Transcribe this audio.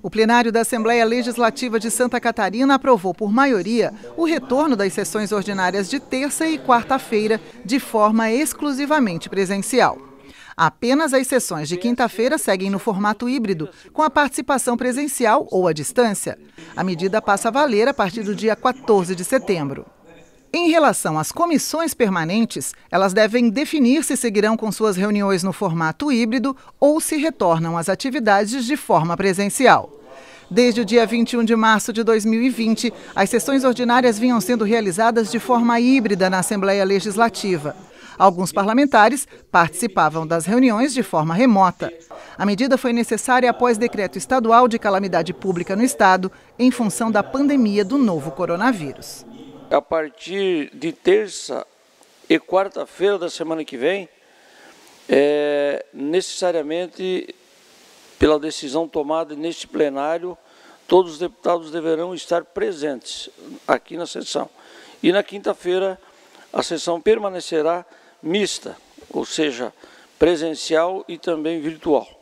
O plenário da Assembleia Legislativa de Santa Catarina aprovou por maioria o retorno das sessões ordinárias de terça e quarta-feira de forma exclusivamente presencial. Apenas as sessões de quinta-feira seguem no formato híbrido, com a participação presencial ou à distância. A medida passa a valer a partir do dia 14 de setembro. Em relação às comissões permanentes, elas devem definir se seguirão com suas reuniões no formato híbrido ou se retornam às atividades de forma presencial. Desde o dia 21 de março de 2020, as sessões ordinárias vinham sendo realizadas de forma híbrida na Assembleia Legislativa. Alguns parlamentares participavam das reuniões de forma remota. A medida foi necessária após decreto estadual de calamidade pública no Estado, em função da pandemia do novo coronavírus a partir de terça e quarta-feira da semana que vem, é, necessariamente pela decisão tomada neste plenário, todos os deputados deverão estar presentes aqui na sessão. E na quinta-feira, a sessão permanecerá mista, ou seja, presencial e também virtual.